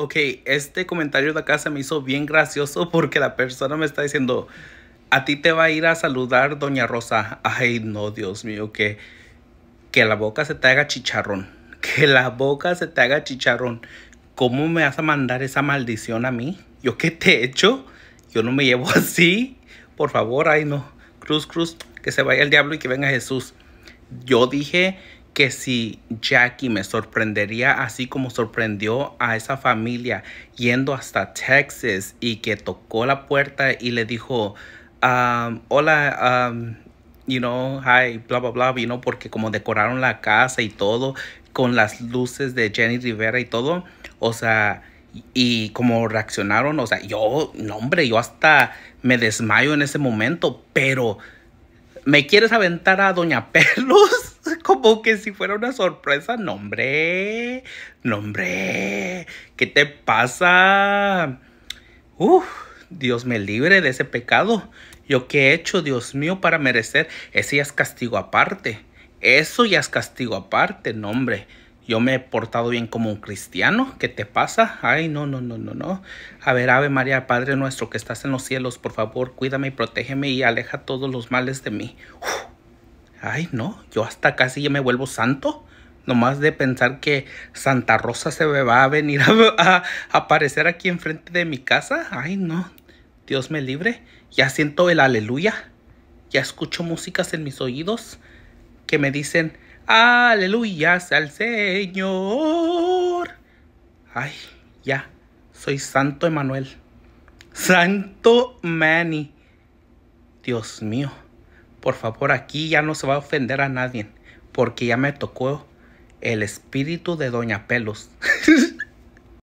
Ok, este comentario de acá se me hizo bien gracioso porque la persona me está diciendo, a ti te va a ir a saludar doña Rosa. Ay, no, Dios mío, que, que la boca se te haga chicharrón. Que la boca se te haga chicharrón. ¿Cómo me vas a mandar esa maldición a mí? ¿Yo qué te he hecho? Yo no me llevo así. Por favor, ay no. Cruz, cruz, que se vaya el diablo y que venga Jesús. Yo dije que si Jackie me sorprendería así como sorprendió a esa familia yendo hasta Texas y que tocó la puerta y le dijo, um, hola, um, you know, hi, bla, bla, bla, vino porque como decoraron la casa y todo con las luces de Jenny Rivera y todo, o sea, y como reaccionaron, o sea, yo, no hombre, yo hasta me desmayo en ese momento, pero ¿me quieres aventar a Doña Pelos? como que si fuera una sorpresa. nombre nombre ¿Qué te pasa? Uf, Dios me libre de ese pecado. Yo qué he hecho, Dios mío, para merecer. Ese ya es castigo aparte. Eso ya es castigo aparte, nombre Yo me he portado bien como un cristiano. ¿Qué te pasa? Ay, no, no, no, no, no. A ver, Ave María, Padre nuestro que estás en los cielos, por favor, cuídame y protégeme y aleja todos los males de mí. Ay, no, yo hasta casi ya me vuelvo santo. Nomás de pensar que Santa Rosa se va a venir a, aparecer aquí enfrente de mi casa. Ay, no. Dios me libre. Ya siento el aleluya. Ya escucho músicas en mis oídos que me dicen, aleluyas al Señor. Ay, ya. Soy Santo Emanuel. Santo Manny. Dios mío por favor, aquí ya no se va a ofender a nadie, porque ya me tocó el espíritu de Doña Pelos.